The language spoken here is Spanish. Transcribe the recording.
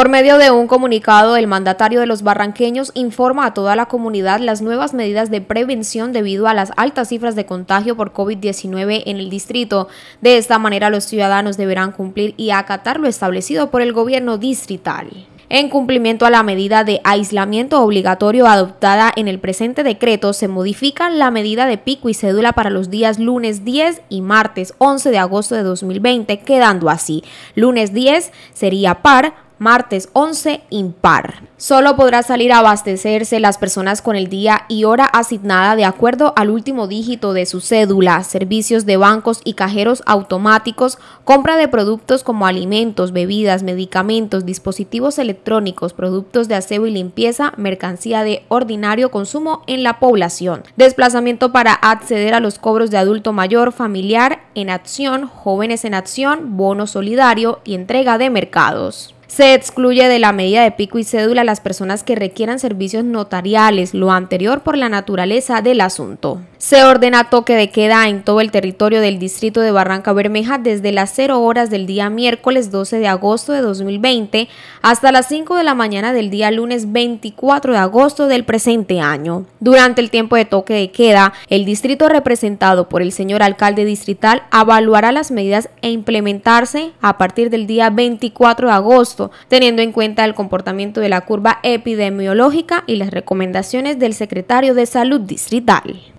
Por medio de un comunicado, el mandatario de los barranqueños informa a toda la comunidad las nuevas medidas de prevención debido a las altas cifras de contagio por COVID-19 en el distrito. De esta manera, los ciudadanos deberán cumplir y acatar lo establecido por el gobierno distrital en cumplimiento a la medida de aislamiento obligatorio adoptada en el presente decreto, se modifica la medida de pico y cédula para los días lunes 10 y martes 11 de agosto de 2020, quedando así. Lunes 10 sería par, martes 11 impar. Solo podrá salir a abastecerse las personas con el día y hora asignada de acuerdo al último dígito de su cédula, servicios de bancos y cajeros automáticos, compra de productos como alimentos, bebidas, medicamentos, dispositivos electrónicos, productos de aseo y limpieza, mercancía de ordinario consumo en la población. Desplazamiento para acceder a los cobros de adulto mayor, familiar en acción, jóvenes en acción, bono solidario y entrega de mercados. Se excluye de la medida de pico y cédula a las personas que requieran servicios notariales, lo anterior por la naturaleza del asunto. Se ordena toque de queda en todo el territorio del distrito de Barranca Bermeja desde las 0 horas del día miércoles 12 de agosto de 2020 hasta las 5 de la mañana del día lunes 24 de agosto del presente año. Durante el tiempo de toque de queda, el distrito representado por el señor alcalde distrital evaluará las medidas e implementarse a partir del día 24 de agosto teniendo en cuenta el comportamiento de la curva epidemiológica y las recomendaciones del secretario de Salud Distrital.